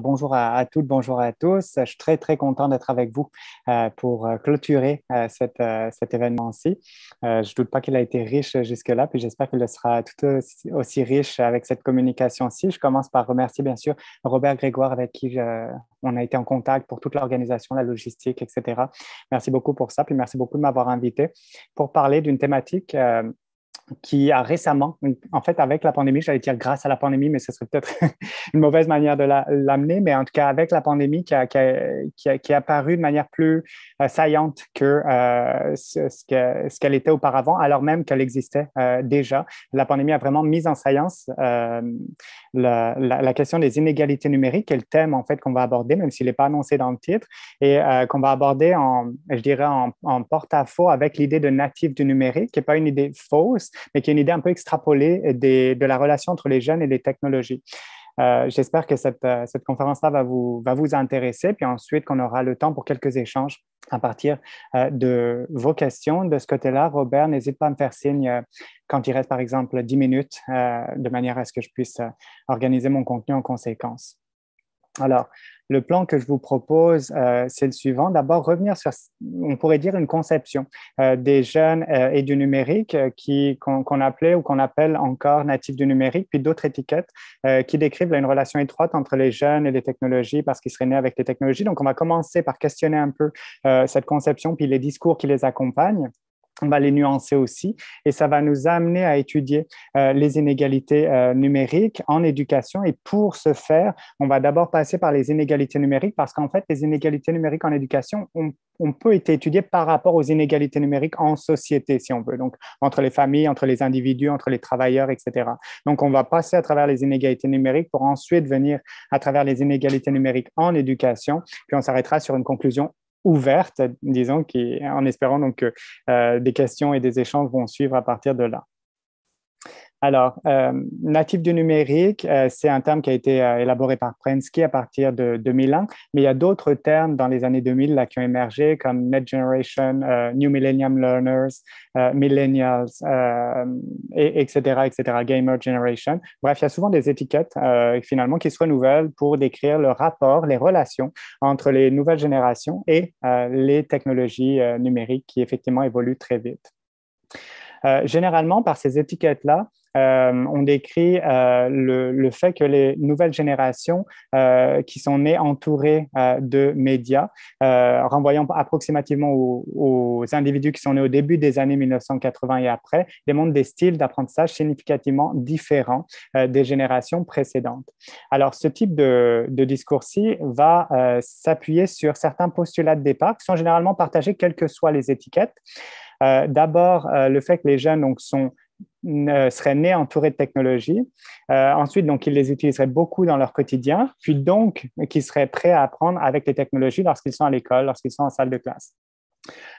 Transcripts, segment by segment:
Bonjour à, toutes, bonjour à tous. Je suis très, très content d'être avec vous euh, pour euh, clôturer euh, cet événement-ci. je ne doute pas qu'il a été riche jusque-là, puis j'espère qu'il le sera tout aussi, riche avec cette communication-ci. Je commence par remercier, bien sûr, Robert Grégoire, avec qui on a été en contact pour toute l'organisation, la logistique, etc. Merci beaucoup pour ça, puis merci beaucoup de m'avoir invité pour parler d'une thématique qui a récemment, en fait, avec la pandémie, j'allais dire grâce à la pandémie, mais ce serait peut-être une mauvaise manière de l'amener, mais en tout cas, avec la pandémie, qui, a, qui, a, qui, a, qui a apparue de manière plus euh, saillante euh, que ce, qu'elle était auparavant, alors même qu'elle existait euh, déjà. La pandémie a vraiment mis en saillance la, question des inégalités numériques, est le thème en fait qu'on va aborder, même s'il n'est pas annoncé dans le titre, et euh, qu'on va aborder en, je dirais, en, porte-à-faux avec l'idée de natif du numérique, qui n'est pas une idée fausse, mais qui est une idée un peu extrapolée de la relation entre les jeunes et les technologies. Euh, j'espère que euh, cette, conférence-là va vous, va vous intéresser, puis ensuite qu'on aura le temps pour quelques échanges à partir euh, de vos questions. De ce côté-là, Robert, n'hésite pas à me faire signe quand il reste, par exemple, 10 minutes, de manière à ce que je puisse organiser mon contenu en conséquence. Alors, le plan que je vous propose, euh, c'est le suivant. D'abord, revenir sur, on pourrait dire, une conception euh, des jeunes euh, et du numérique qu'on appelait ou qu'on appelle encore natifs du numérique, puis d'autres étiquettes qui décrivent une relation étroite entre les jeunes et les technologies parce qu'ils seraient nés avec les technologies. Donc, on va commencer par questionner un peu cette conception, puis les discours qui les accompagnent on va les nuancer aussi et ça va nous amener à étudier euh, les inégalités euh, numériques en éducation. Et pour ce faire, on va d'abord passer par les inégalités numériques parce qu'en fait, les inégalités numériques en éducation, ont peut être étudié par rapport aux inégalités numériques en société, si on veut, donc entre les familles, entre les individus, entre les travailleurs, etc. Donc, on va passer à travers les inégalités numériques pour ensuite venir à travers les inégalités numériques en éducation, puis on s'arrêtera sur une conclusion ouverte, disons, qui, en espérant donc que euh, des questions et des échanges vont suivre à partir de là. Alors, euh, natif du numérique, euh, c'est un terme qui a été euh, élaboré par Prensky à partir de 2001, mais il y a d'autres termes dans les années 2000 là, qui ont émergé, comme Net Generation, New Millennium Learners, Millennials, etc., etc., Gamer Generation. Bref, il y a souvent des étiquettes, finalement, qui se renouvellent pour décrire le rapport, les relations entre les nouvelles générations et les technologies numériques qui, effectivement, évoluent très vite. Euh, généralement, par ces étiquettes-là, euh, on décrit euh, le, fait que les nouvelles générations euh, qui sont nées entourées de médias, renvoyant approximativement aux, individus qui sont nés au début des années 1980 et après, démontrent des styles d'apprentissage significativement différents des générations précédentes. Alors, ce type de, discours-ci va s'appuyer sur certains postulats de départ qui sont généralement partagés quelles que soient les étiquettes. D'abord, le fait que les jeunes donc, sont seraient nés entourés de technologies. Euh, ensuite, donc, ils les utiliseraient beaucoup dans leur quotidien, puis donc, qui seraient prêts à apprendre avec les technologies lorsqu'ils sont à l'école, lorsqu'ils sont en salle de classe.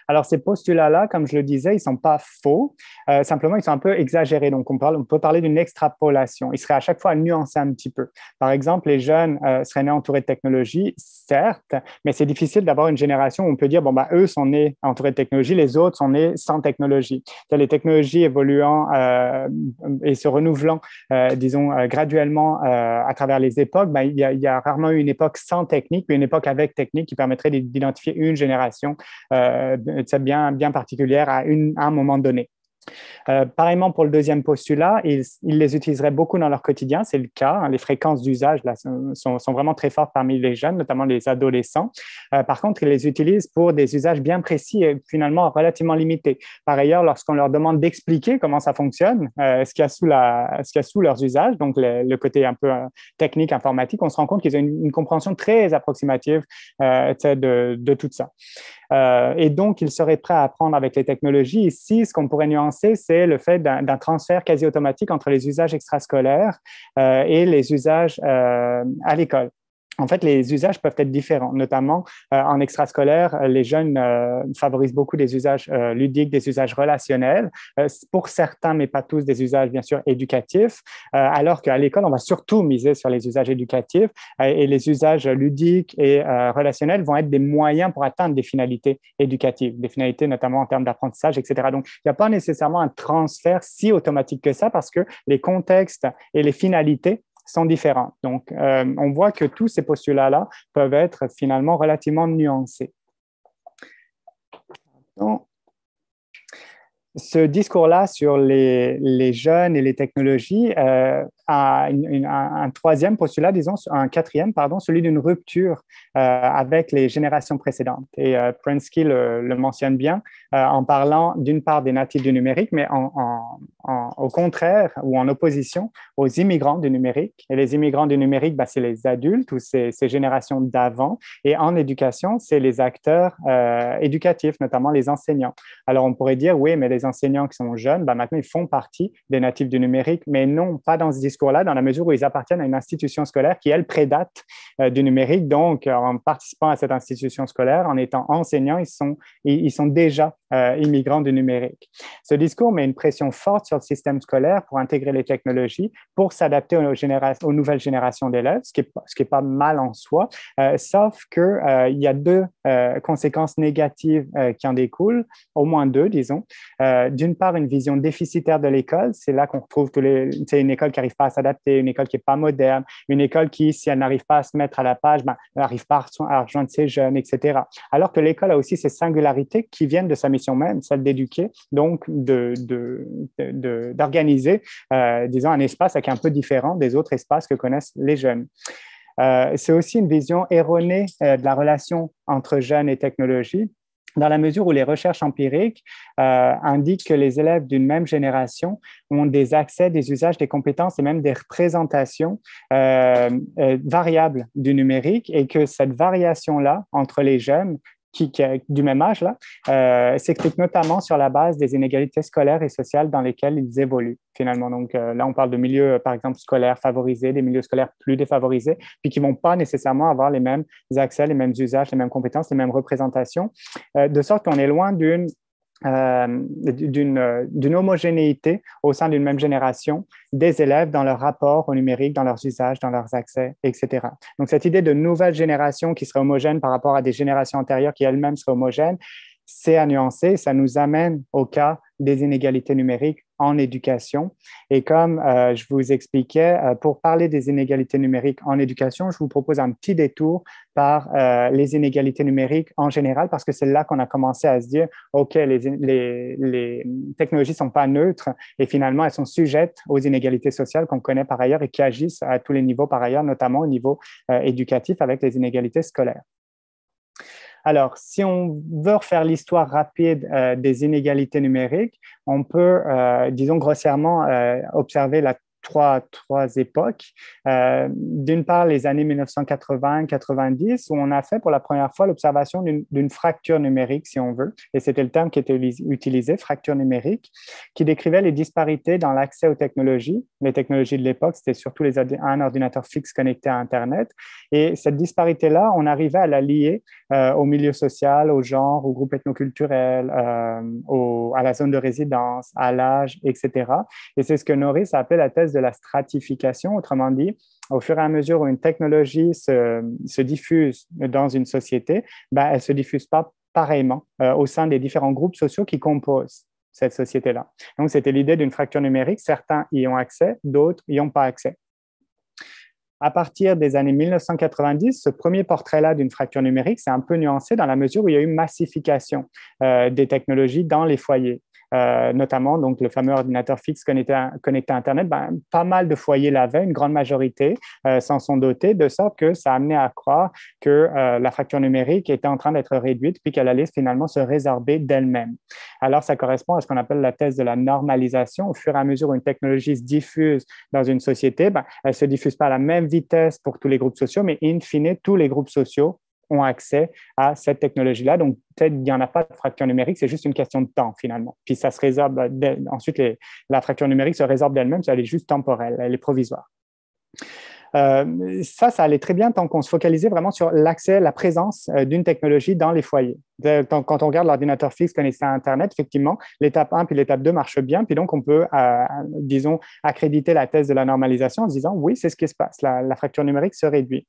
Alors, ces postulats-là, comme je le disais, ils ne sont pas faux, euh, simplement, ils sont un peu exagérés. Donc, on, parle, on peut parler d'une extrapolation. Il seraient à chaque fois nuancés un petit peu. Par exemple, les jeunes euh, seraient nés entourés de technologie, certes, mais c'est difficile d'avoir une génération où on peut dire, bon, bah, eux sont nés entourés de technologie, les autres sont nés sans technologie. Les technologies évoluant euh, et se renouvelant, disons, graduellement à travers les époques, ben, il y, a rarement eu une époque sans technique, mais une époque avec technique qui permettrait d'identifier une génération euh, bien, bien particulière à, une, un moment donné. Euh, pareillement pour le deuxième postulat, ils, ils, les utiliseraient beaucoup dans leur quotidien, c'est le cas. Hein. les fréquences d'usage sont, sont, vraiment très fortes parmi les jeunes, notamment les adolescents. Euh, par contre, ils les utilisent pour des usages bien précis et finalement relativement limités. Par ailleurs, lorsqu'on leur demande d'expliquer comment ça fonctionne, ce qu'il y, y, a sous leurs usages, donc le, côté un peu technique, informatique, on se rend compte qu'ils ont une, compréhension très approximative de, de, tout ça. Euh, et donc, ils seraient prêts à apprendre avec les technologies. Ici, ce qu'on pourrait nuancer, c'est le fait d'un transfert quasi automatique entre les usages extrascolaires euh, et les usages euh, à l'école en fait, les usages peuvent être différents, notamment euh, en extrascolaire, euh, les jeunes euh, favorisent beaucoup des usages ludiques, des usages relationnels, pour certains, mais pas tous, des usages bien sûr éducatifs, alors qu'à l'école, on va surtout miser sur les usages éducatifs et les usages ludiques et relationnels vont être des moyens pour atteindre des finalités éducatives, des finalités notamment en termes d'apprentissage, etc. Donc, il n'y a pas nécessairement un transfert si automatique que ça parce que les contextes et les finalités sont différents. Donc, euh, on voit que tous ces postulats-là peuvent être finalement relativement nuancés ce discours-là sur les, jeunes et les technologies euh, a un, troisième postulat, disons, un quatrième, pardon, celui d'une rupture euh, avec les générations précédentes. Et euh, Prensky le, mentionne bien euh, en parlant d'une part des natifs du numérique, mais au contraire ou en opposition aux immigrants du numérique. Et les immigrants du numérique, bah, c'est les adultes ou c'est ces générations d'avant. Et en éducation, c'est les acteurs éducatifs, notamment les enseignants. Alors on pourrait dire, oui, mais les enseignants qui sont jeunes, bah, maintenant, ils font partie des natifs du numérique, mais non pas dans ce discours-là, dans la mesure où ils appartiennent à une institution scolaire qui, elle, prédate euh, du numérique. Donc, euh, en participant à cette institution scolaire, en étant enseignant, ils sont, ils, sont déjà euh, immigrants du numérique. Ce discours met une pression forte sur le système scolaire pour intégrer les technologies, pour s'adapter aux, nouvelles générations d'élèves, ce qui n'est pas mal en soi, sauf qu'il il y a deux conséquences négatives qui en découlent, au moins deux, disons. Euh, d'une part, une vision déficitaire de l'école. C'est là qu'on retrouve tous C'est une école qui n'arrive pas à s'adapter, une école qui n'est pas moderne, une école qui, si elle n'arrive pas à se mettre à la page, n'arrive ben, pas à rejoindre ses jeunes, etc. Alors que l'école a aussi ses singularités qui viennent de sa mission même, celle d'éduquer, donc d'organiser, de, euh, disons, un espace qui est un peu différent des autres espaces que connaissent les jeunes. Euh, c'est aussi une vision erronée de la relation entre jeunes et technologie dans la mesure où les recherches empiriques euh, indiquent que les élèves d'une même génération ont des accès, des usages, des compétences et même des représentations euh, euh, variables du numérique et que cette variation-là entre les jeunes qui, du même âge, là, euh, s'explique notamment sur la base des inégalités scolaires et sociales dans lesquelles ils évoluent, finalement. Donc euh, là, on parle de milieux, par exemple, scolaires favorisés, des milieux scolaires plus défavorisés, puis qui ne vont pas nécessairement avoir les mêmes accès, les mêmes usages, les mêmes compétences, les mêmes représentations, euh, de sorte qu'on est loin d'une euh, euh, d'une homogénéité au sein d'une même génération des élèves dans leur rapport au numérique, dans leurs usages, dans leurs accès, etc. Donc cette idée de nouvelle génération qui serait homogène par rapport à des générations antérieures qui elles-mêmes seraient homogènes, c'est à nuancer, ça nous amène au cas des inégalités numériques en éducation. Et comme euh, je vous expliquais, euh, pour parler des inégalités numériques en éducation, je vous propose un petit détour par euh, les inégalités numériques en général, parce que c'est là qu'on a commencé à se dire, OK, les, les technologies ne sont pas neutres et finalement, elles sont sujettes aux inégalités sociales qu'on connaît par ailleurs et qui agissent à tous les niveaux par ailleurs, notamment au niveau éducatif avec les inégalités scolaires. Alors, si on veut refaire l'histoire rapide euh, des inégalités numériques, on peut, euh, disons grossièrement, euh, observer la trois, trois époques. Euh, d'une part, les années 1980-90, où on a fait pour la première fois l'observation d'une fracture numérique, si on veut, et c'était le terme qui était utilisé, fracture numérique, qui décrivait les disparités dans l'accès aux technologies. Les technologies de l'époque, c'était surtout les un ordinateur fixe connecté à Internet. Et cette disparité-là, on arrivait à la lier euh, au milieu social, au genre, au groupe ethnoculturel, euh, à la zone de résidence, à l'âge, etc. Et c'est ce que Norris a appelé la thèse de la stratification, autrement dit, au fur et à mesure où une technologie se, diffuse dans une société, ben, elle ne se diffuse pas pareillement euh, au sein des différents groupes sociaux qui composent cette société-là. Donc, c'était l'idée d'une fracture numérique. Certains y ont accès, d'autres n'y ont pas accès. À partir des années 1990, ce premier portrait-là d'une fracture numérique, c'est un peu nuancé dans la mesure où il y a eu massification euh, des technologies dans les foyers. Euh, notamment donc le fameux ordinateur fixe connecté à, Internet, ben, pas mal de foyers l'avaient, une grande majorité euh, s'en sont dotés, de sorte que ça amenait à croire que euh, la fracture numérique était en train d'être réduite, puis qu'elle allait finalement se résorber d'elle-même. Alors, ça correspond à ce qu'on appelle la thèse de la normalisation. Au fur et à mesure où une technologie se diffuse dans une société, ben, elle ne se diffuse pas à la même vitesse pour tous les groupes sociaux, mais in fine, tous les groupes sociaux ont accès à cette technologie-là. Donc, peut-être qu'il n'y en a pas de fracture numérique, c'est juste une question de temps finalement. Puis ça se résorbe, euh, ensuite, les, la fracture numérique se résorbe d'elle-même, elle est juste temporelle, elle est provisoire. Euh, ça, ça allait très bien tant qu'on se focalisait vraiment sur l'accès, la présence euh, d'une technologie dans les foyers quand on regarde l'ordinateur fixe connecté à Internet, effectivement, l'étape 1 puis l'étape 2 marchent bien. Puis donc, on peut, euh, disons, accréditer la thèse de la normalisation en disant, oui, c'est ce qui se passe, la, fracture numérique se réduit.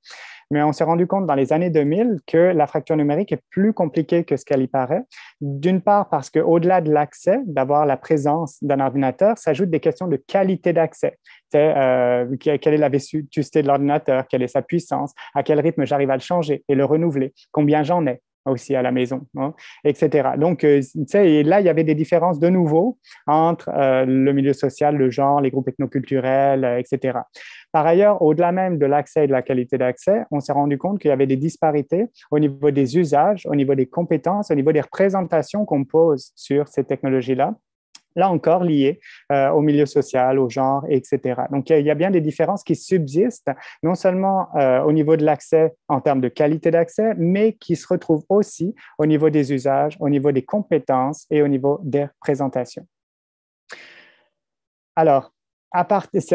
Mais on s'est rendu compte dans les années 2000 que la fracture numérique est plus compliquée que ce qu'elle y paraît. D'une part, parce qu'au-delà de l'accès, d'avoir la présence d'un ordinateur, s'ajoutent des questions de qualité d'accès. Euh, quelle est la vétusté de l'ordinateur, quelle est sa puissance, à quel rythme j'arrive à le changer et le renouveler, combien j'en ai, aussi à la maison, hein, etc. Donc, euh, et là, il y avait des différences de nouveau entre euh, le milieu social, le genre, les groupes ethnoculturels, euh, etc. Par ailleurs, au-delà même de l'accès et de la qualité d'accès, on s'est rendu compte qu'il y avait des disparités au niveau des usages, au niveau des compétences, au niveau des représentations qu'on pose sur ces technologies-là là encore liées euh, au milieu social, au genre, etc. Donc, il y a bien des différences qui subsistent, non seulement euh, au niveau de l'accès en termes de qualité d'accès, mais qui se retrouvent aussi au niveau des usages, au niveau des compétences et au niveau des représentations. Alors,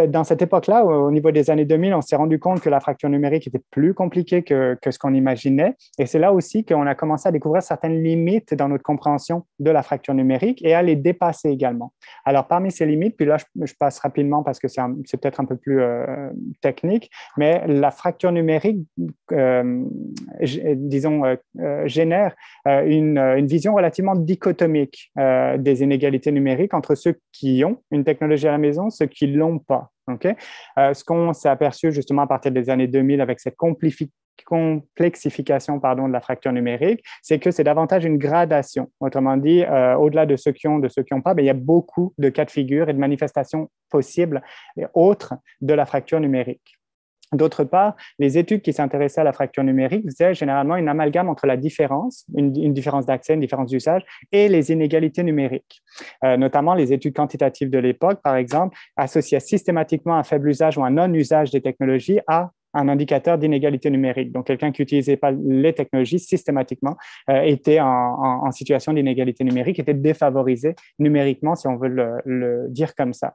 dans cette époque-là, au niveau des années 2000, on s'est rendu compte que la fracture numérique était plus compliquée que, ce qu'on imaginait. Et c'est là aussi qu'on a commencé à découvrir certaines limites dans notre compréhension de la fracture numérique et à les dépasser également. Alors, parmi ces limites, puis là, je, passe rapidement parce que c'est peut-être un peu plus euh, technique, mais la fracture numérique, euh, disons, euh, génère une, une, vision relativement dichotomique des inégalités numériques entre ceux qui ont une technologie à la maison, ceux qui l'ont pas. Euh, ce qu'on s'est aperçu justement à partir des années 2000 avec cette complexification pardon, de la fracture numérique, c'est que c'est davantage une gradation. Autrement dit, euh, au-delà de ceux qui ont, de ceux qui n'ont pas, mais ben, il y a beaucoup de cas de figure et de manifestations possibles et autres de la fracture numérique. D'autre part, les études qui s'intéressaient à la fracture numérique faisaient généralement une amalgame entre la différence, une, différence d'accès, une différence d'usage, et les inégalités numériques. Euh, notamment, les études quantitatives de l'époque, par exemple, associaient systématiquement un faible usage ou un non-usage des technologies à un indicateur d'inégalité numérique. Donc, quelqu'un qui n'utilisait pas les technologies systématiquement euh, était en, situation d'inégalité numérique, était défavorisé numériquement, si on veut le dire comme ça.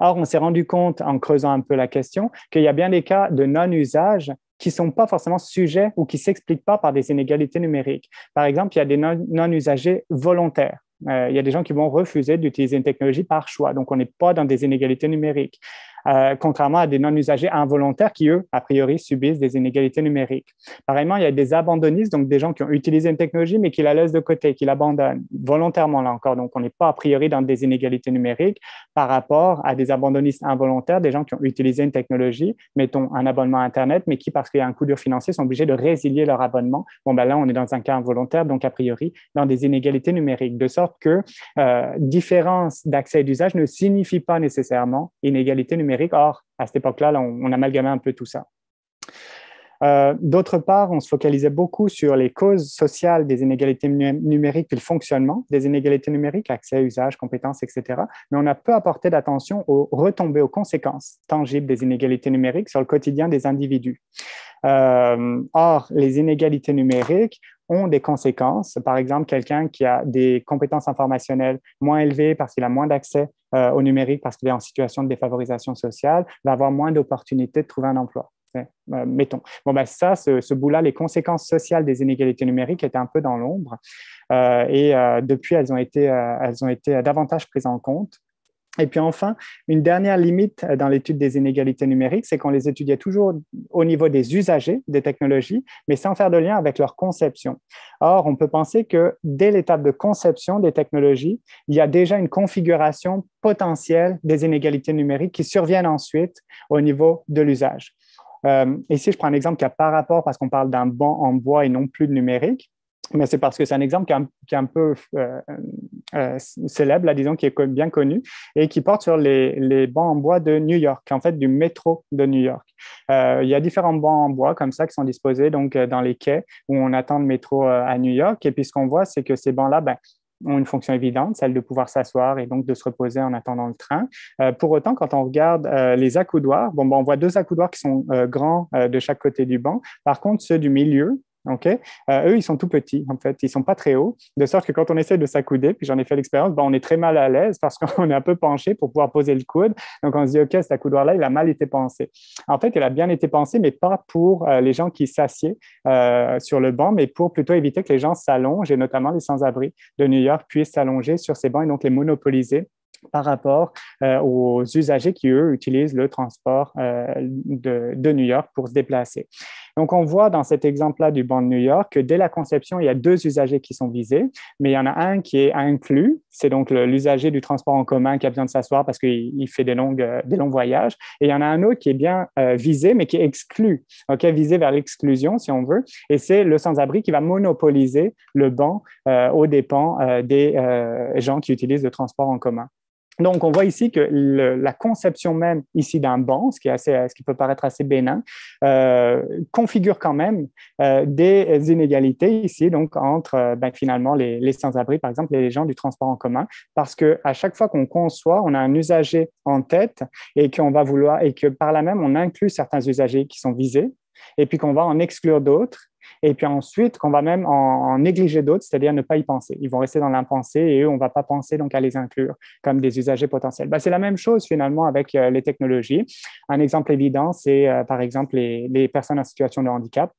Or, on s'est rendu compte, en creusant un peu la question, qu'il y a bien des cas de non-usage qui ne sont pas forcément sujets ou qui ne s'expliquent pas par des inégalités numériques. Par exemple, il y a des non-usagers volontaires. Euh, il y a des gens qui vont refuser d'utiliser une technologie par choix. Donc, on n'est pas dans des inégalités numériques. Euh, contrairement à des non-usagers involontaires qui, eux, a priori, subissent des inégalités numériques. Pareillement, il y a des abandonnistes, donc des gens qui ont utilisé une technologie mais qui la laissent de côté, qui l'abandonnent volontairement, là encore. Donc, on n'est pas a priori dans des inégalités numériques par rapport à des abandonnistes involontaires, des gens qui ont utilisé une technologie, mettons un abonnement Internet, mais qui, parce qu'il y a un coût dur financier, sont obligés de résilier leur abonnement. Bon, ben là, on est dans un cas involontaire, donc a priori, dans des inégalités numériques, de sorte que euh, différence d'accès et d'usage ne signifie pas nécessairement inégalité numérique Or, à cette époque-là, on, a amalgamait un peu tout ça. Euh, d'autre part, on se focalisait beaucoup sur les causes sociales des inégalités numériques et le fonctionnement des inégalités numériques, accès, usage, compétences, etc. Mais on a peu apporté d'attention aux retombées, aux conséquences tangibles des inégalités numériques sur le quotidien des individus. Euh, or, les inégalités numériques ont des conséquences. Par exemple, quelqu'un qui a des compétences informationnelles moins élevées parce qu'il a moins d'accès euh, au numérique, parce qu'il est en situation de défavorisation sociale, va avoir moins d'opportunités de trouver un emploi. Euh, mettons. Bon, ben ça, ce, bout-là, les conséquences sociales des inégalités numériques étaient un peu dans l'ombre. Euh, et depuis, elles ont, été, elles ont été davantage prises en compte. Et puis enfin, une dernière limite euh, dans l'étude des inégalités numériques, c'est qu'on les étudiait toujours au niveau des usagers des technologies, mais sans faire de lien avec leur conception. Or, on peut penser que dès l'étape de conception des technologies, il y a déjà une configuration potentielle des inégalités numériques qui surviennent ensuite au niveau de l'usage. Euh, ici, je prends un exemple qui a par rapport, parce qu'on parle d'un banc en bois et non plus de numérique mais c'est parce que c'est un exemple qui est un, peu euh, euh, euh, célèbre, disons, qui est bien connu et qui porte sur les, bancs en bois de New York, en fait, du métro de New York. il y a différents bancs en bois comme ça qui sont disposés donc dans les quais où on attend le métro à New York. Et puis ce qu'on voit, c'est que ces bancs-là, ben, ont une fonction évidente, celle de pouvoir s'asseoir et donc de se reposer en attendant le train. pour autant, quand on regarde les accoudoirs, bon, ben, on voit deux accoudoirs qui sont grands de chaque côté du banc. Par contre, ceux du milieu OK euh, eux, ils sont tout petits, en fait. Ils sont pas très hauts, de sorte que quand on essaie de s'accouder, puis j'en ai fait l'expérience, ben, on est très mal à l'aise parce qu'on est un peu penché pour pouvoir poser le coude. Donc, on se dit, OK, cet accoudoir-là, il a mal été pensé. En fait, il a bien été pensé, mais pas pour euh, les gens qui s'assiedent euh, sur le banc, mais pour plutôt éviter que les gens s'allongent, et notamment les sans-abri de New York puissent s'allonger sur ces bancs et donc les monopoliser par rapport aux usagers qui, eux, utilisent le transport de, New York pour se déplacer. Donc, on voit dans cet exemple-là du banc de New York que dès la conception, il y a deux usagers qui sont visés, mais il y en a un qui est inclus. C'est donc l'usager du transport en commun qui a besoin de s'asseoir parce qu'il fait des, euh, des longs voyages. Et il y en a un autre qui est bien euh, visé, mais qui est exclu, visé vers l'exclusion, si on veut. Et c'est le sans-abri qui va monopoliser le banc euh, aux dépens des gens qui utilisent le transport en commun. Donc, on voit ici que la conception même ici d'un banc, ce qui, peut paraître assez bénin, euh, configure quand même euh, des inégalités ici, donc entre euh, ben, finalement les, sans-abri, par exemple, et les gens du transport en commun, parce qu'à chaque fois qu'on conçoit, on a un usager en tête et qu'on va vouloir et que par là même on inclut certains usagers qui sont visés et puis qu'on va en exclure d'autres et puis ensuite qu'on va même en, négliger d'autres, c'est-à-dire ne pas y penser. Ils vont rester dans l'impensé et eux, on ne va pas penser donc à les inclure comme des usagers potentiels. Bah, c'est la même chose finalement avec euh, les technologies. Un exemple évident, c'est euh, par exemple les, les, personnes en situation de handicap.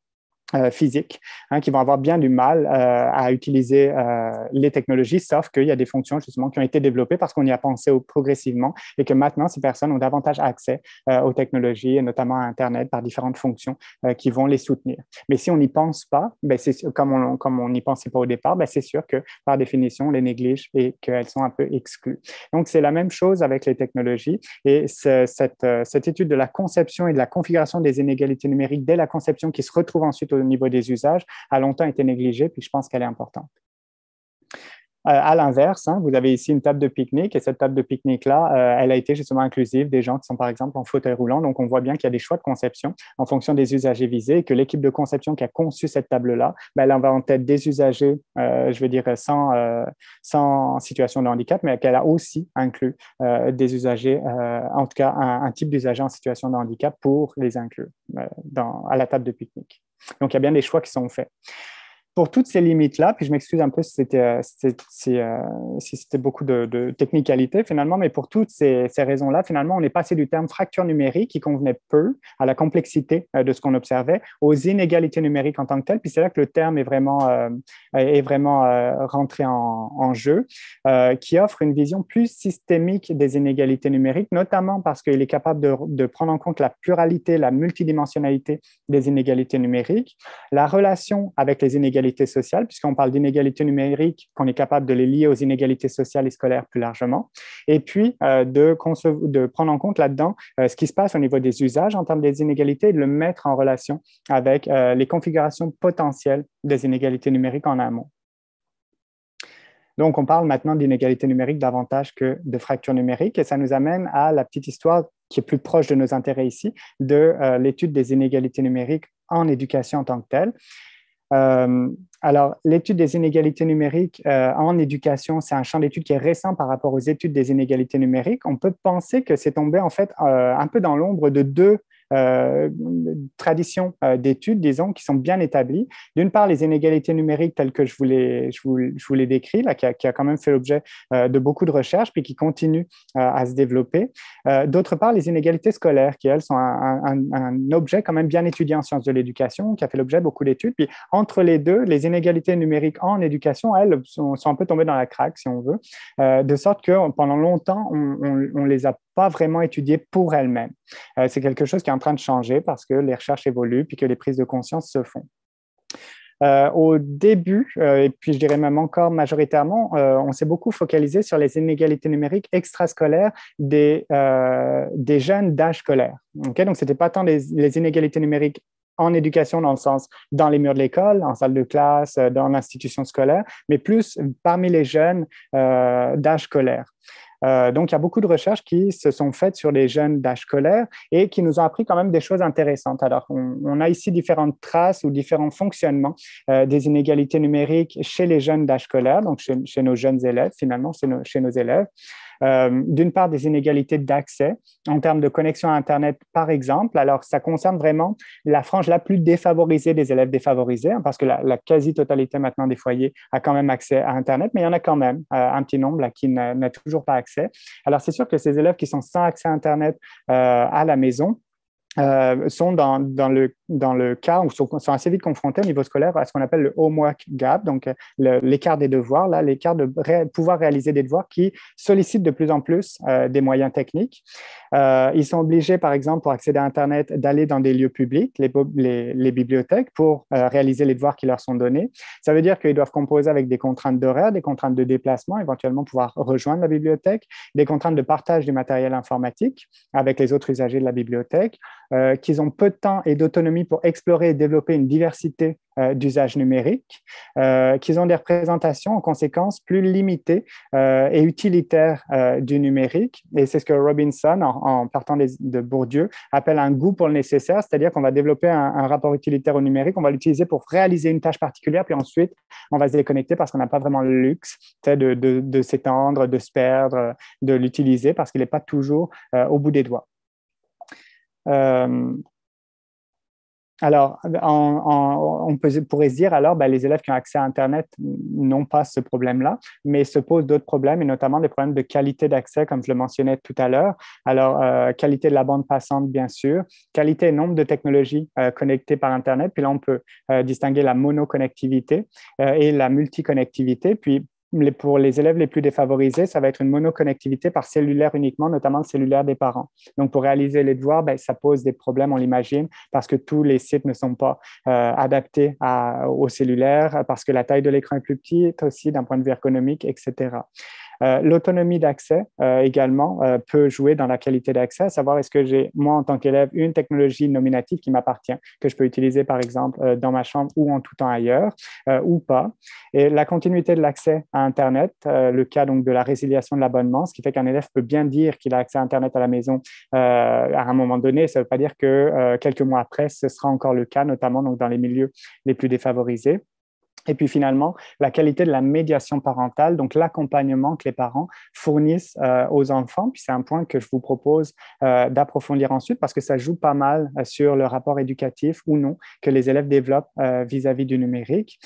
Euh, physique physiques hein, qui vont avoir bien du mal euh, à utiliser euh, les technologies, sauf qu'il y a des fonctions justement qui ont été développées parce qu'on y a pensé progressivement et que maintenant ces personnes ont davantage accès aux technologies et notamment à Internet par différentes fonctions qui vont les soutenir. Mais si on n'y pense pas, ben, comme on comme on n'y pensait pas au départ, ben, c'est sûr que par définition on les néglige et qu'elles sont un peu exclues. Donc c'est la même chose avec les technologies et cette, cette étude de la conception et de la configuration des inégalités numériques dès la conception qui se retrouve ensuite au au niveau des usages, a longtemps été négligée, puis je pense qu'elle est importante. Euh, à l'inverse, hein, vous avez ici une table de pique-nique et cette table de pique-nique-là, euh, elle a été justement inclusive des gens qui sont par exemple en fauteuil roulant. Donc, on voit bien qu'il y a des choix de conception en fonction des usagers visés et que l'équipe de conception qui a conçu cette table-là, ben, elle en va en tête des usagers, euh, je veux dire, sans, sans situation de handicap, mais qu'elle a aussi inclus des usagers, en tout cas un, type d'usager en situation de handicap pour les inclure à la table de pique-nique. Donc, il y a bien des choix qui sont faits pour toutes ces limites-là, puis je m'excuse un peu si c'était euh, si, euh, beaucoup de, technicalité finalement, mais pour toutes ces, raisons-là, finalement, on est passé du terme fracture numérique qui convenait peu à la complexité euh, de ce qu'on observait, aux inégalités numériques en tant que telles, puis c'est là que le terme est vraiment, est vraiment rentré en, jeu, qui offre une vision plus systémique des inégalités numériques, notamment parce qu'il est capable de, de prendre en compte la pluralité, la multidimensionnalité des inégalités numériques, la relation avec les inégalités sociale puisqu'on parle d'inégalités numériques, qu'on est capable de les lier aux inégalités sociales et scolaires plus largement, et puis euh, de, de, prendre en compte là-dedans euh, ce qui se passe au niveau des usages en termes des inégalités de le mettre en relation avec euh, les configurations potentielles des inégalités numériques en amont. Donc, on parle maintenant d'inégalités numériques davantage que de fractures numériques et ça nous amène à la petite histoire qui est plus proche de nos intérêts ici, de l'étude des inégalités numériques en éducation en tant que telle. Euh, alors, l'étude des inégalités numériques euh, en éducation, c'est un champ d'étude qui est récent par rapport aux études des inégalités numériques. On peut penser que c'est tombé en fait euh, un peu dans l'ombre de deux euh, traditions euh, d'études, disons, qui sont bien établies. D'une part, les inégalités numériques telles que je vous les, je vous, je vous décris, là, qui, a, qui a quand même fait l'objet euh, de beaucoup de recherches, puis qui continuent à se développer. D'autre part, les inégalités scolaires, qui, elles, sont un, un, objet quand même bien étudié en sciences de l'éducation, qui a fait l'objet de beaucoup d'études. Puis entre les deux, les inégalités numériques en éducation, elles, sont, un peu tombées dans la craque, si on veut, de sorte que pendant longtemps, on, on, on les a pas vraiment étudiées pour elles-mêmes. Euh, c'est quelque chose qui est en train de changer parce que les recherches évoluent puis que les prises de conscience se font. Euh, au début, euh, et puis je dirais même encore majoritairement, on s'est beaucoup focalisé sur les inégalités numériques extrascolaires des, jeunes d'âge scolaire. Donc, ce n'était pas tant les, inégalités numériques en éducation dans le sens dans les murs de l'école, en salle de classe, dans l'institution scolaire, mais plus parmi les jeunes d'âge scolaire. Euh, donc, il y a beaucoup de recherches qui se sont faites sur les jeunes d'âge scolaire et qui nous ont appris quand même des choses intéressantes. Alors, on, a ici différentes traces ou différents fonctionnements euh, des inégalités numériques chez les jeunes d'âge scolaire, donc chez, nos jeunes élèves, finalement, chez nos élèves. Euh, d'une part des inégalités d'accès en termes de connexion à Internet, par exemple. Alors, ça concerne vraiment la frange la plus défavorisée des élèves défavorisés, hein, parce que la, quasi-totalité maintenant des foyers a quand même accès à Internet, mais il y en a quand même euh, un petit nombre là, qui n'a toujours pas accès. Alors, c'est sûr que ces élèves qui sont sans accès à Internet euh, à la maison, euh, sont dans, le, dans le cas où sont, assez vite confrontés au niveau scolaire à ce qu'on appelle le homework gap, donc euh, l'écart des devoirs, là, l'écart de pouvoir réaliser des devoirs qui sollicitent de plus en plus euh, des moyens techniques. ils sont obligés, par exemple, pour accéder à Internet, d'aller dans des lieux publics, les, les, les bibliothèques, pour réaliser les devoirs qui leur sont donnés. Ça veut dire qu'ils doivent composer avec des contraintes d'horaire, des contraintes de déplacement, éventuellement pouvoir rejoindre la bibliothèque, des contraintes de partage du matériel informatique avec les autres usagers de la bibliothèque euh, qu'ils ont peu de temps et d'autonomie pour explorer et développer une diversité euh, d'usages numériques, euh, qu'ils ont des représentations en conséquence plus limitées et utilitaires du numérique. Et c'est ce que Robinson, en, partant de Bourdieu, appelle un goût pour le nécessaire, c'est-à-dire qu'on va développer un, rapport utilitaire au numérique, on va l'utiliser pour réaliser une tâche particulière, puis ensuite on va se déconnecter parce qu'on n'a pas vraiment le luxe de s'étendre, de se perdre, de l'utiliser parce qu'il n'est pas toujours au bout des doigts. Euh, alors, on, pourrait se dire alors, ben, les élèves qui ont accès à Internet n'ont pas ce problème-là, mais se posent d'autres problèmes, et notamment des problèmes de qualité d'accès, comme je le mentionnais tout à l'heure. Alors, euh, qualité de la bande passante, bien sûr, qualité et nombre de technologies euh, connectées par Internet. Puis là, on peut distinguer la monoconnectivité et la multiconnectivité. Puis, pour les élèves les plus défavorisés, ça va être une monoconnectivité par cellulaire uniquement, notamment le cellulaire des parents. Donc, pour réaliser les devoirs, ben, ça pose des problèmes, on l'imagine, parce que tous les sites ne sont pas euh, adaptés à, au cellulaire, parce que la taille de l'écran est plus petite aussi d'un point de vue économique, etc. Euh, l'autonomie d'accès euh, également euh, peut jouer dans la qualité d'accès, à savoir est-ce que j'ai, moi, en tant qu'élève, une technologie nominative qui m'appartient, que je peux utiliser, par exemple, dans ma chambre ou en tout temps ailleurs, ou pas. Et la continuité de l'accès à Internet, le cas donc de la résiliation de l'abonnement, ce qui fait qu'un élève peut bien dire qu'il a accès à Internet à la maison à un moment donné, ça ne veut pas dire que quelques mois après, ce sera encore le cas, notamment dans les milieux les plus défavorisés. Et puis finalement, la qualité de la médiation parentale, donc l'accompagnement que les parents fournissent euh, aux enfants. Puis c'est un point que je vous propose euh, d'approfondir ensuite parce que ça joue pas mal euh, sur le rapport éducatif ou non que les élèves développent vis à -vis du numérique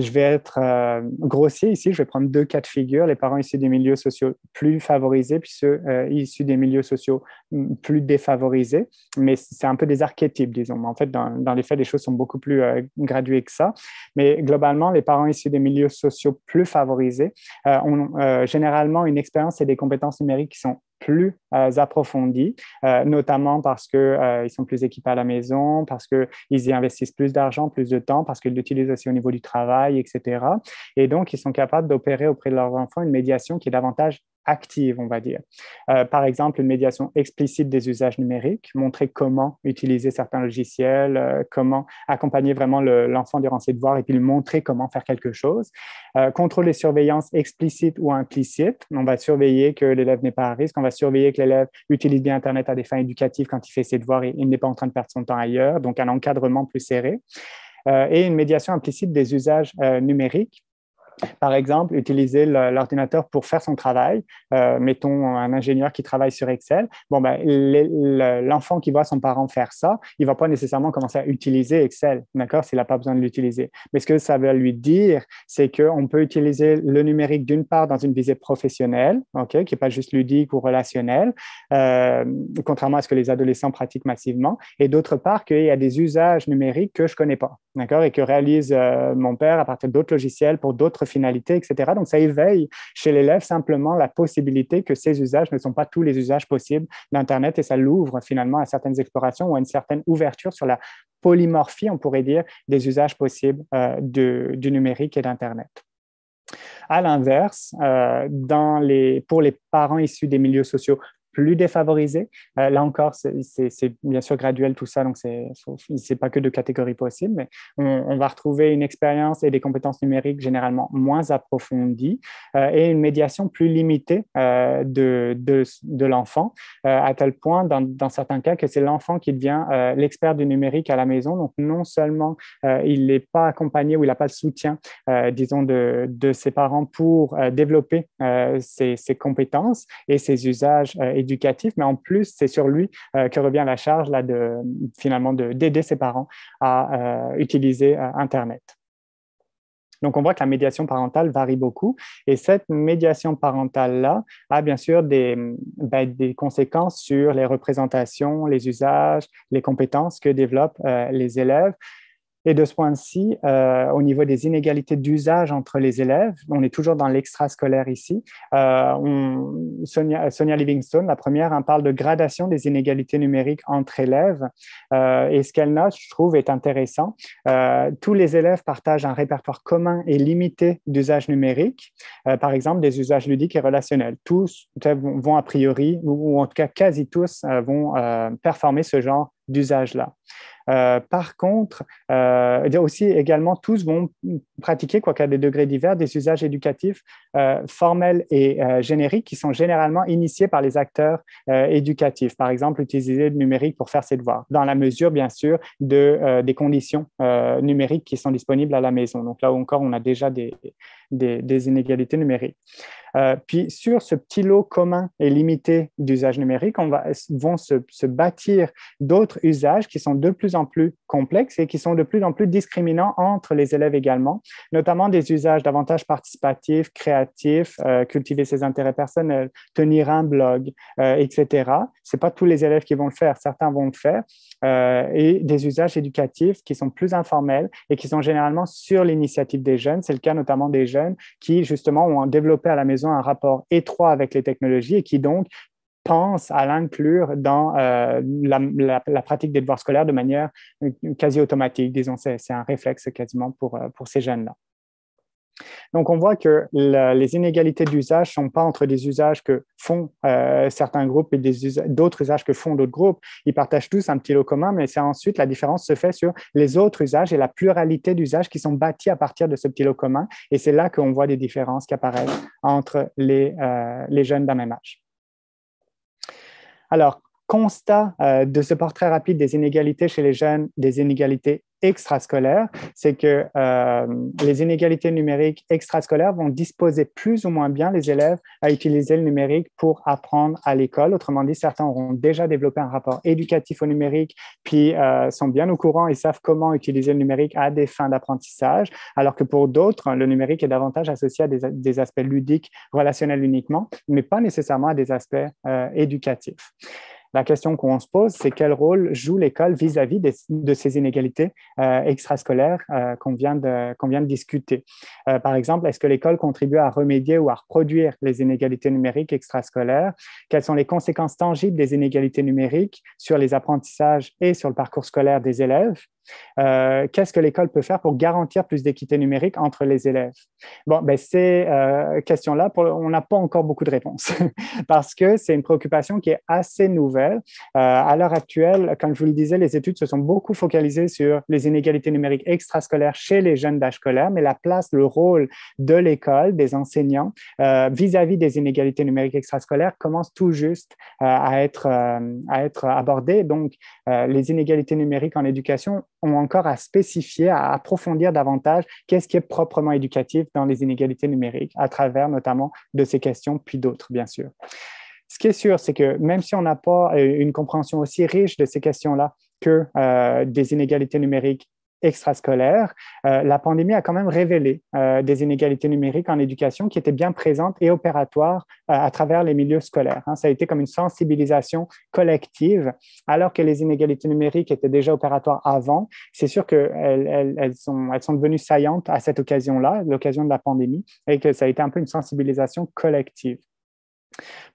je vais être euh, grossier ici, je vais prendre deux cas de figure, les parents issus des milieux sociaux plus favorisés, puis ceux euh, issus des milieux sociaux mm, plus défavorisés, mais c'est un peu des archétypes, disons. En fait, dans, les faits, les choses sont beaucoup plus euh, graduées que ça, mais globalement, les parents issus des milieux sociaux plus favorisés ont généralement une expérience et des compétences numériques qui sont plus euh, approfondis, euh, notamment parce qu'ils euh, ils sont plus équipés à la maison, parce qu'ils y investissent plus d'argent, plus de temps, parce qu'ils l'utilisent aussi au niveau du travail, etc. Et donc, ils sont capables d'opérer auprès de leurs enfants une médiation qui est davantage active, on va dire. Euh, par exemple, une médiation explicite des usages numériques, montrer comment utiliser certains logiciels, euh, comment accompagner vraiment l'enfant durant ses devoirs et puis lui montrer comment faire quelque chose. Euh, contrôle et surveillance explicite ou implicite, on va surveiller que l'élève n'est pas à risque, on va surveiller que l'élève utilise bien Internet à des fins éducatives quand il fait ses devoirs et il n'est pas en train de perdre son temps ailleurs, donc un encadrement plus serré. et une médiation implicite des usages numériques. Par exemple, utiliser l'ordinateur pour faire son travail. Euh, mettons un ingénieur qui travaille sur Excel. Bon, ben, l'enfant qui voit son parent faire ça, il ne va pas nécessairement commencer à utiliser Excel, d'accord, s'il n'a pas besoin de l'utiliser. Mais ce que ça veut lui dire, c'est qu'on peut utiliser le numérique d'une part dans une visée professionnelle, qui n'est pas juste ludique ou relationnelle, euh, contrairement à ce que les adolescents pratiquent massivement, et d'autre part qu'il y a des usages numériques que je ne connais pas, d'accord, et que réalise euh, mon père à partir d'autres logiciels pour d'autres finalité, etc. Donc, ça éveille chez l'élève simplement la possibilité que ces usages ne sont pas tous les usages possibles d'Internet et ça l'ouvre finalement à certaines explorations ou à une certaine ouverture sur la polymorphie, on pourrait dire, des usages possibles euh, du numérique et d'Internet. À l'inverse, euh, pour les parents issus des milieux sociaux plus défavorisés. Euh, là encore, c'est bien sûr graduel tout ça, donc c'est pas que deux catégories possibles, mais on, va retrouver une expérience et des compétences numériques généralement moins approfondies euh, et une médiation plus limitée euh, de, de, l'enfant, à tel point, dans, certains cas, que c'est l'enfant qui devient l'expert du numérique à la maison. Donc non seulement il n'est pas accompagné ou il n'a pas le soutien, disons, de, de, ses parents pour développer ses, ses, compétences et ses usages et mais en plus, c'est sur lui euh, que revient la charge là, de, finalement d'aider ses parents à euh, utiliser euh, Internet. Donc, on voit que la médiation parentale varie beaucoup. Et cette médiation parentale-là a bien sûr des, ben, conséquences sur les représentations, les usages, les compétences que développent les élèves. Et de ce point-ci, euh, au niveau des inégalités d'usage entre les élèves, on est toujours dans l'extrascolaire ici. Euh, Sonia, Sonia, Livingstone, la première, en hein, parle de gradation des inégalités numériques entre élèves. Euh, et ce qu'elle note, je trouve, est intéressant. tous les élèves partagent un répertoire commun et limité d'usages numériques, par exemple des usages ludiques et relationnels. Tous vont a priori, ou, en tout cas quasi tous, vont performer ce genre d'usage-là. Euh, par contre, euh, aussi également, tous vont pratiquer, quoique à des degrés divers, des usages éducatifs euh, formels et génériques qui sont généralement initiés par les acteurs éducatifs. Par exemple, utiliser le numérique pour faire ses devoirs, dans la mesure, bien sûr, de, des conditions numériques qui sont disponibles à la maison. Donc là encore, on a déjà des, des, inégalités numériques. puis sur ce petit lot commun et limité d'usages numérique, on va, vont se, se bâtir d'autres usages qui sont de plus en plus complexes et qui sont de plus en plus discriminants entre les élèves également, notamment des usages davantage participatifs, créatifs, euh, cultiver ses intérêts personnels, tenir un blog, euh, etc. Ce n'est pas tous les élèves qui vont le faire, certains vont le faire, euh, et des usages éducatifs qui sont plus informels et qui sont généralement sur l'initiative des jeunes. C'est le cas notamment des jeunes qui, justement, ont développé à la maison un rapport étroit avec les technologies et qui, donc, pense à l'inclure dans euh, la, pratique des devoirs scolaires de manière euh, quasi automatique. Disons, c'est un réflexe quasiment pour, euh, pour ces jeunes-là. Donc, on voit que les inégalités d'usage ne sont pas entre des usages que font certains groupes et d'autres usages que font d'autres groupes. Ils partagent tous un petit lot commun, mais c'est ensuite la différence se fait sur les autres usages et la pluralité d'usages qui sont bâtis à partir de ce petit lot commun. Et c'est là qu'on voit des différences qui apparaissent entre les, les jeunes d'un même âge. Alors, constat euh, de ce portrait rapide des inégalités chez les jeunes, des inégalités extrascolaires, c'est que euh, les inégalités numériques extrascolaires vont disposer plus ou moins bien les élèves à utiliser le numérique pour apprendre à l'école. Autrement dit, certains auront déjà développé un rapport éducatif au numérique, puis euh, sont bien au courant et savent comment utiliser le numérique à des fins d'apprentissage, alors que pour d'autres, le numérique est davantage associé à des, aspects ludiques, relationnels uniquement, mais pas nécessairement à des aspects éducatifs. La question qu'on se pose, c'est quel rôle joue l'école vis-à-vis de ces inégalités euh, extrascolaires euh, qu'on vient, de, discuter. Euh, par exemple, est-ce que l'école contribue à remédier ou à reproduire les inégalités numériques extrascolaires? Quelles sont les conséquences tangibles des inégalités numériques sur les apprentissages et sur le parcours scolaire des élèves? Euh, qu'est-ce que l'école peut faire pour garantir plus d'équité numérique entre les élèves Bon, ben, ces euh, questions-là, on n'a pas encore beaucoup de réponses parce que c'est une préoccupation qui est assez nouvelle. Euh, à l'heure actuelle, comme je vous le disais, les études se sont beaucoup focalisées sur les inégalités numériques extrascolaires chez les jeunes d'âge scolaire, mais la place, le rôle de l'école, des enseignants vis-à-vis des inégalités numériques extrascolaires commence tout juste à, être, à être abordé. Donc, les inégalités numériques en éducation ont encore à spécifier, à approfondir davantage qu'est-ce qui est proprement éducatif dans les inégalités numériques, à travers notamment de ces questions, puis d'autres, bien sûr. Ce qui est sûr, c'est que même si on n'a pas euh, une compréhension aussi riche de ces questions-là que euh, des inégalités numériques extrascolaires, euh, la pandémie a quand même révélé euh, des inégalités numériques en éducation qui étaient bien présentes et opératoires euh, à travers les milieux scolaires. Hein. Ça a été comme une sensibilisation collective, alors que les inégalités numériques étaient déjà opératoires avant. C'est sûr qu'elles elles sont devenues saillantes à cette occasion-là, l'occasion de la pandémie, et que ça a été un peu une sensibilisation collective.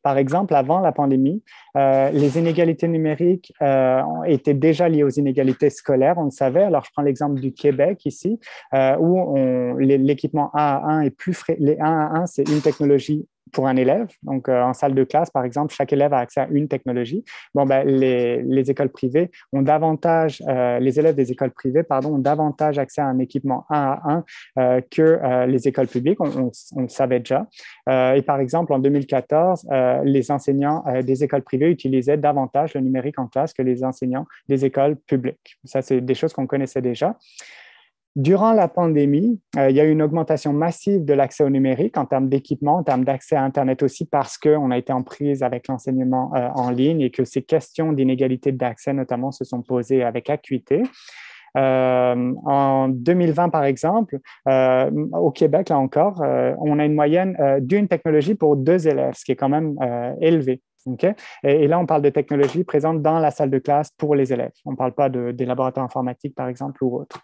Par exemple, avant la pandémie, euh, les inégalités numériques euh, étaient déjà liées aux inégalités scolaires, on le savait. Alors, je prends l'exemple du Québec ici, euh, où l'équipement A à 1 est plus... Frais, les 1 à 1, c'est une technologie pour un élève. Donc, euh, en salle de classe, par exemple, chaque élève a accès à une technologie. Bon, ben, les, écoles privées ont davantage, euh, les élèves des écoles privées, pardon, ont davantage accès à un équipement 1 à 1 euh, que les écoles publiques. On, on le savait déjà. et par exemple, en 2014, les enseignants des écoles privées utilisaient davantage le numérique en classe que les enseignants des écoles publiques. Ça, c'est des choses qu'on connaissait déjà. Durant la pandémie, euh, il y a eu une augmentation massive de l'accès au numérique en termes d'équipement, en termes d'accès à Internet aussi, parce qu'on a été en prise avec l'enseignement euh, en ligne et que ces questions d'inégalité d'accès, notamment, se sont posées avec acuité. Euh, en 2020, par exemple, au Québec, là encore, on a une moyenne d'une technologie pour deux élèves, ce qui est quand même élevé. Et, là, on parle de technologies présentes dans la salle de classe pour les élèves. On ne parle pas des laboratoires informatiques, par exemple, ou autres.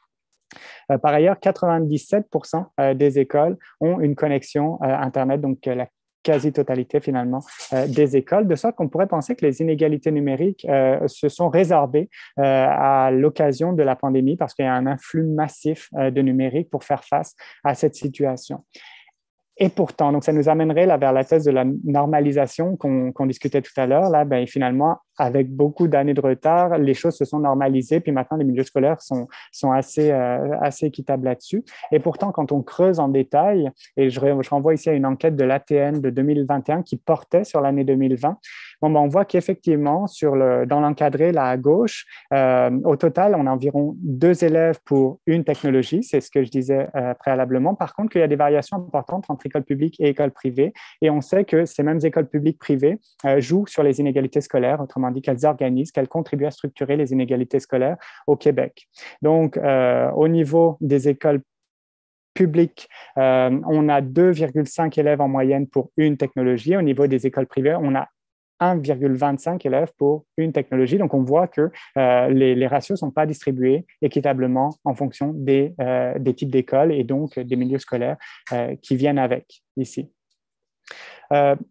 Euh, par ailleurs, 97% euh, des écoles ont une connexion euh, Internet, donc la quasi-totalité finalement des écoles, de sorte qu'on pourrait penser que les inégalités numériques se sont résorbées à l'occasion de la pandémie parce qu'il y a un influx massif de numérique pour faire face à cette situation. Et pourtant, donc ça nous amènerait là vers la thèse de la normalisation qu'on discutait tout à l'heure. Là, ben, finalement, avec beaucoup d'années de retard, les choses se sont normalisées. Puis maintenant, les milieux scolaires sont, assez, euh, assez équitables là-dessus. Et pourtant, quand on creuse en détail, et je renvoie ici à une enquête de l'ATN de 2021 qui portait sur l'année 2020, ben, on voit qu'effectivement, dans l'encadré, là à gauche, euh, au total, on a environ deux élèves pour une technologie, c'est ce que je disais euh, préalablement. Par contre, qu'il y a des variations importantes entre écoles publiques et écoles privées. et on sait que ces mêmes écoles publiques privées euh, jouent sur les inégalités scolaires, autrement dit qu'elles organisent, qu'elles contribuent à structurer les inégalités scolaires au Québec. Donc, au niveau des écoles publiques, on a 2,5 élèves en moyenne pour une technologie. Au niveau des écoles privées, on a 1,25 élèves pour une technologie. Donc, on voit que euh, les, ratios ne sont pas distribués équitablement en fonction des, euh, des types d'écoles et donc des milieux scolaires euh, qui viennent avec ici.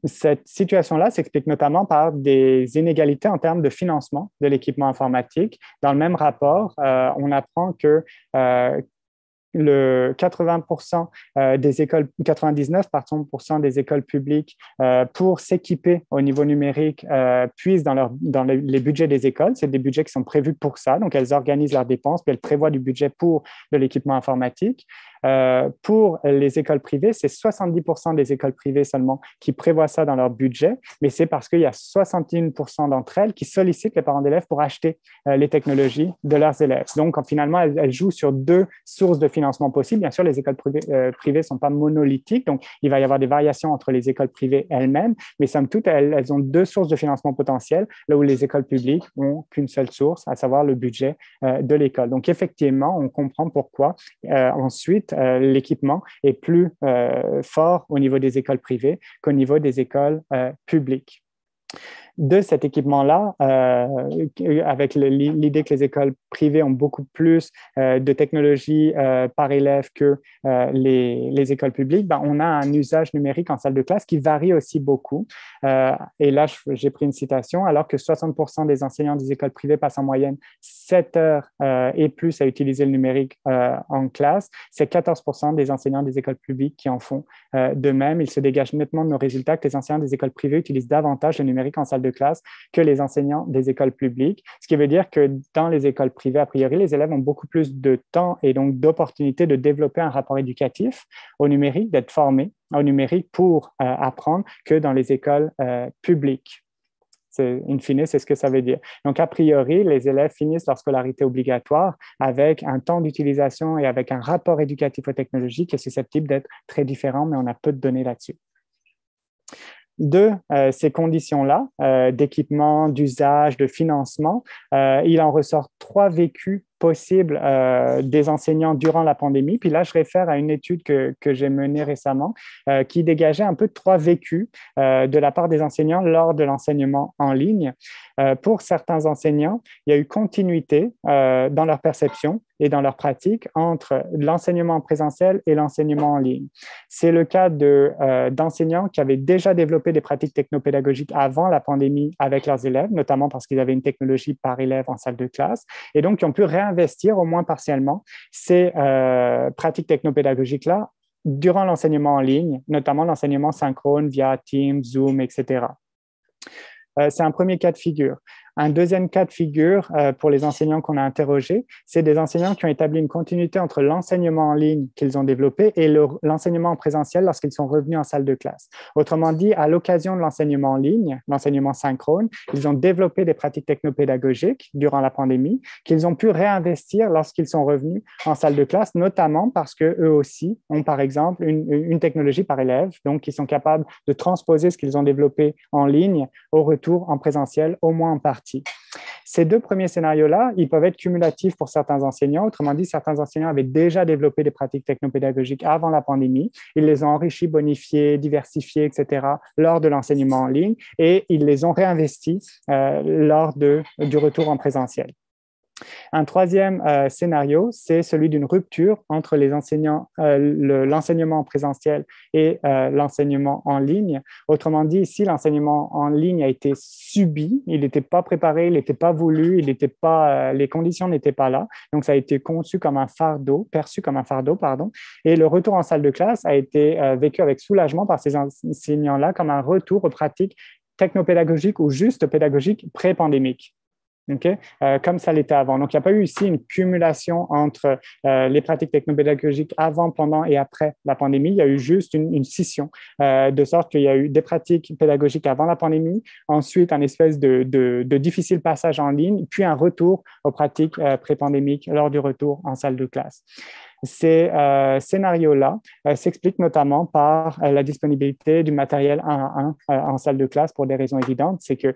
cette situation-là s'explique notamment par des inégalités en termes de financement de l'équipement informatique. Dans le même rapport, on apprend que le 80% euh, des écoles, 99% des écoles publiques euh, pour s'équiper au niveau numérique euh, puissent dans, les budgets des écoles. C'est des budgets qui sont prévus pour ça. Donc, elles organisent leurs dépenses, puis elles prévoient du budget pour de l'équipement informatique. Euh, pour les écoles privées, c'est 70% des écoles privées seulement qui prévoient ça dans leur budget, mais c'est parce qu'il y a 61% d'entre elles qui sollicitent les parents d'élèves pour acheter euh, les technologies de leurs élèves. Donc, finalement, elles, jouent sur deux sources de financement possibles. Bien sûr, les écoles privées ne euh, sont pas monolithiques, donc il va y avoir des variations entre les écoles privées elles-mêmes, mais somme toute, elles, ont deux sources de financement potentielles là où les écoles publiques n'ont qu'une seule source, à savoir le budget de l'école. Donc, effectivement, on comprend pourquoi ensuite, euh, l'équipement est plus euh, fort au niveau des écoles privées qu'au niveau des écoles euh, publiques de cet équipement-là, euh, avec l'idée que les écoles privées ont beaucoup plus euh, de technologies euh, par élève que les, écoles publiques, ben, on a un usage numérique en salle de classe qui varie aussi beaucoup. et là, j'ai pris une citation, alors que 60% des enseignants des écoles privées passent en moyenne 7 heures et plus à utiliser le numérique en classe, c'est 14% des enseignants des écoles publiques qui en font de même. Il se dégage nettement de nos résultats que les enseignants des écoles privées utilisent davantage le numérique en salle de classe classe que les enseignants des écoles publiques, ce qui veut dire que dans les écoles privées, a priori, les élèves ont beaucoup plus de temps et donc d'opportunités de développer un rapport éducatif au numérique, d'être formés au numérique pour euh, apprendre que dans les écoles euh, publiques. C'est in fine, c'est ce que ça veut dire. Donc, a priori, les élèves finissent leur scolarité obligatoire avec un temps d'utilisation et avec un rapport éducatif aux technologies qui est susceptible d'être très différent, mais on a peu de données là-dessus de euh, ces conditions-là, euh, d'équipement, d'usage, de financement, euh, il en ressort trois vécus possible euh, des enseignants durant la pandémie. Puis là, je réfère à une étude que, que j'ai menée récemment euh, qui dégageait un peu trois vécus euh, de la part des enseignants lors de l'enseignement en ligne. pour certains enseignants, il y a eu continuité dans leur perception et dans leur pratique entre l'enseignement en présentiel et l'enseignement en ligne. C'est le cas d'enseignants qui avaient déjà développé des pratiques technopédagogiques avant la pandémie avec leurs élèves, notamment parce qu'ils avaient une technologie par élève en salle de classe, et donc qui ont pu réinventer investir au moins partiellement ces euh, pratiques technopédagogiques-là durant l'enseignement en ligne, notamment l'enseignement synchrone via Teams, Zoom, etc. Euh, c'est un premier cas de figure. Un deuxième cas de figure euh, pour les enseignants qu'on a interrogés, c'est des enseignants qui ont établi une continuité entre l'enseignement en ligne qu'ils ont développé et l'enseignement en présentiel lorsqu'ils sont revenus en salle de classe. Autrement dit, à l'occasion de l'enseignement en ligne, l'enseignement synchrone, ils ont développé des pratiques technopédagogiques durant la pandémie qu'ils ont pu réinvestir lorsqu'ils sont revenus en salle de classe, notamment parce qu'eux aussi ont par exemple une, une technologie par élève, donc ils sont capables de transposer ce qu'ils ont développé en ligne au retour en présentiel, au moins en partie ces deux premiers scénarios-là, ils peuvent être cumulatifs pour certains enseignants. Autrement dit, certains enseignants avaient déjà développé des pratiques technopédagogiques avant la pandémie. Ils les ont enrichis, bonifiés, diversifiés, etc. lors de l'enseignement en ligne et ils les ont réinvestis euh, lors du retour en présentiel. Un troisième euh, scénario, c'est celui d'une rupture entre euh, l'enseignement présentiel et euh, l'enseignement en ligne. Autrement dit, ici, l'enseignement en ligne a été subi, il n'était pas préparé, il n'était pas voulu, les conditions n'étaient pas là. Donc, ça a été conçu comme un fardeau, perçu comme un fardeau, pardon. Et le retour en salle de classe a été vécu avec soulagement par ces enseignants-là comme un retour aux pratiques technopédagogiques ou juste pédagogiques pré-pandémiques. Euh, comme ça l'était avant. Donc, il n'y a pas eu ici une cumulation entre euh, les pratiques technopédagogiques avant, pendant et après la pandémie. Il y a eu juste une, une scission, euh, de sorte qu'il y a eu des pratiques pédagogiques avant la pandémie, ensuite un espèce de, de, de difficile passage en ligne, puis un retour aux pratiques euh, pré-pandémiques lors du retour en salle de classe. Ces euh, scénarios-là euh, s'expliquent notamment par euh, la disponibilité du matériel 1 à 1 en salle de classe pour des raisons évidentes. C'est que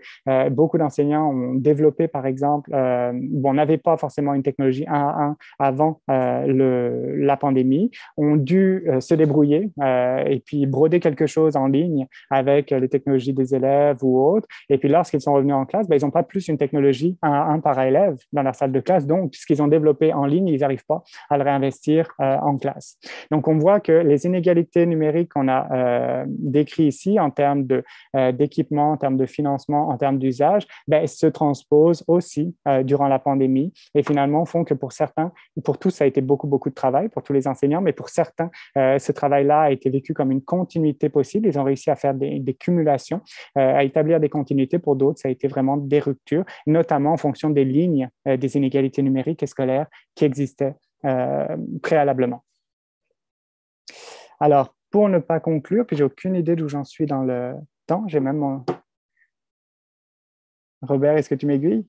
beaucoup d'enseignants ont développé, par exemple, on n'avait pas forcément une technologie 1 à 1 avant le, la pandémie, ont dû se débrouiller et puis broder quelque chose en ligne avec les technologies des élèves ou autres. Et puis lorsqu'ils sont revenus en classe, ben, ils n'ont pas plus une technologie 1 à 1 par élève dans la salle de classe. Donc, ce qu'ils ont développé en ligne, ils n'arrivent pas à le réinvestir euh, en classe. Donc, on voit que les inégalités numériques qu'on a euh, décrites ici en termes euh, d'équipement, en termes de financement, en termes d'usage, ben, se transposent aussi durant la pandémie et finalement font que pour certains, pour tous, ça a été beaucoup, beaucoup de travail, pour tous les enseignants, mais pour certains, ce travail-là a été vécu comme une continuité possible. Ils ont réussi à faire des cumulations, à établir des continuités. Pour d'autres, ça a été vraiment des ruptures, notamment en fonction des lignes des inégalités numériques et scolaires qui existaient euh, préalablement. Alors, pour ne pas conclure, puis j'ai aucune idée d'où j'en suis dans le temps, j'ai même mon... Robert, est-ce que tu m'aiguilles?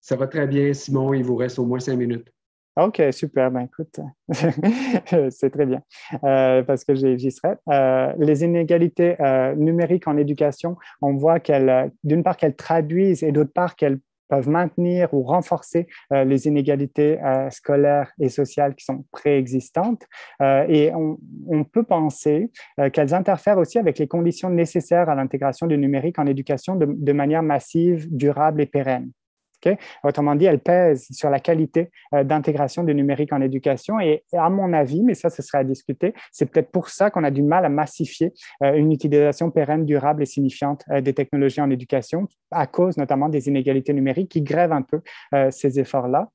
Ça va très bien, Simon. Il vous reste au moins cinq minutes. OK, super. Ben écoute, c'est très bien euh, parce que j'y serai. Euh, les inégalités numériques en éducation, on voit qu'elles, d'une part, qu'elles traduisent et d'autre part, qu'elles peuvent maintenir ou renforcer euh, les inégalités euh, scolaires et sociales qui sont préexistantes. Euh, et on, peut penser qu'elles interfèrent aussi avec les conditions nécessaires à l'intégration du numérique en éducation de manière massive, durable et pérenne. Autrement dit, elle pèse sur la qualité euh, d'intégration du numérique en éducation. Et, à mon avis, mais ça, ce serait à discuter, c'est peut-être pour ça qu'on a du mal à massifier euh, une utilisation pérenne, durable et signifiante euh, des technologies en éducation, à cause notamment des inégalités numériques qui grèvent un peu ces efforts-là.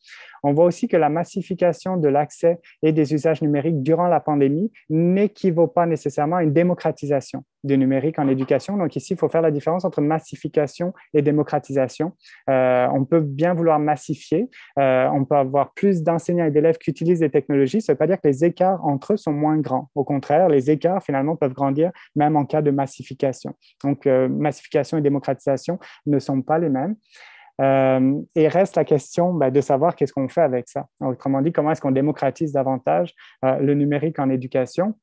On voit aussi que la massification de l'accès et des usages numériques durant la pandémie n'équivaut pas nécessairement à une démocratisation du numérique en éducation. Donc ici, il faut faire la différence entre massification et démocratisation. Euh, on peut bien vouloir massifier, euh, on peut avoir plus d'enseignants et d'élèves qui utilisent des technologies. Ça ne veut pas dire que les écarts entre eux sont moins grands. Au contraire, les écarts finalement peuvent grandir même en cas de massification. Donc euh, massification et démocratisation ne sont pas les mêmes. Euh, et reste la question bah, de savoir qu'est-ce qu'on fait avec ça. Autrement dit, comment est-ce qu'on démocratise davantage euh, le numérique en éducation?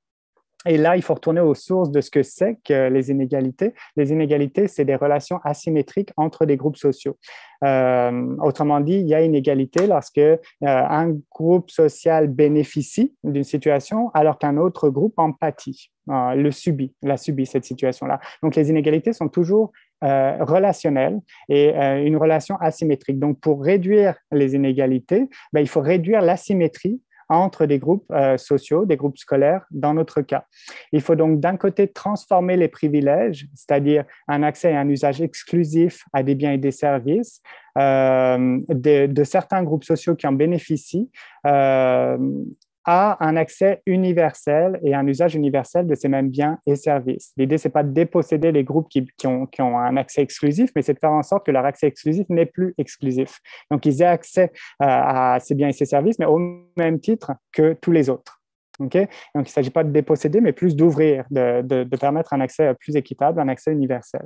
Et là, il faut retourner aux sources de ce que c'est que les inégalités. Les inégalités, c'est des relations asymétriques entre des groupes sociaux. Euh, autrement dit, il y a inégalité lorsque euh, un groupe social bénéficie d'une situation alors qu'un autre groupe en pâtit, le subit, la subit cette situation-là. Donc, les inégalités sont toujours euh, relationnel relationnelle et euh, une relation asymétrique. Donc, pour réduire les inégalités, ben, il faut réduire l'asymétrie entre des groupes euh, sociaux, des groupes scolaires, dans notre cas. Il faut donc d'un côté transformer les privilèges, c'est-à-dire un accès et un usage exclusif à des biens et des services de, certains groupes sociaux qui en bénéficient, à un accès universel et un usage universel de ces mêmes biens et services. L'idée, n'est pas de déposséder les groupes qui, ont, un accès exclusif, mais c'est de faire en sorte que leur accès exclusif n'est plus exclusif. Donc, ils aient accès euh, à ces biens et ces services, mais au même titre que tous les autres. Donc, il ne s'agit pas de déposséder, mais plus d'ouvrir, de, permettre un accès plus équitable, un accès universel.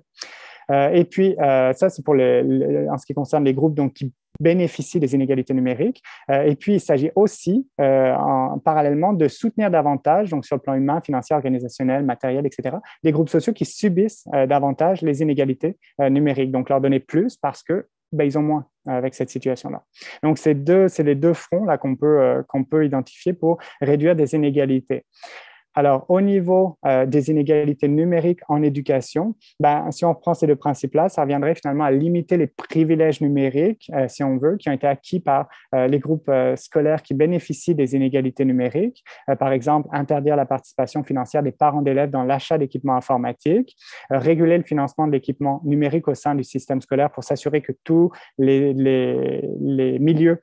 Euh, et puis, euh, ça, c'est pour en ce qui concerne les groupes donc, qui bénéficient des inégalités numériques. Euh, et puis, il s'agit aussi, euh, en, parallèlement, de soutenir davantage, donc sur le plan humain, financier, organisationnel, matériel, etc., des groupes sociaux qui subissent euh, davantage les inégalités numériques. Donc, leur donner plus parce que ben, ils ont moins avec cette situation-là. Donc, c'est les deux fronts là qu'on peut, qu'on peut identifier pour réduire des inégalités. Alors, au niveau euh, des inégalités numériques en éducation, ben, si on prend ces deux principes-là, ça reviendrait finalement à limiter les privilèges numériques, euh, si on veut, qui ont été acquis par euh, les groupes scolaires qui bénéficient des inégalités numériques. par exemple, interdire la participation financière des parents d'élèves dans l'achat d'équipements informatiques, réguler le financement de l'équipement numérique au sein du système scolaire pour s'assurer que tous les, les milieux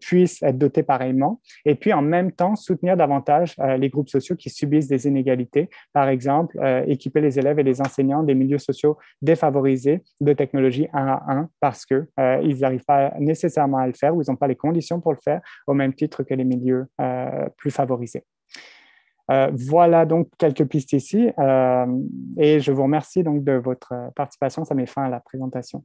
puissent être dotés pareillement, et puis en même temps soutenir davantage les groupes sociaux qui subissent subissent des inégalités. Par exemple, euh, équiper les élèves et les enseignants des milieux sociaux défavorisés de technologie un à un parce qu'ils euh, n'arrivent pas nécessairement à le faire ou ils n'ont pas les conditions pour le faire au même titre que les milieux euh, plus favorisés. voilà donc quelques pistes ici et je vous remercie donc de votre participation. Ça met fin à la présentation.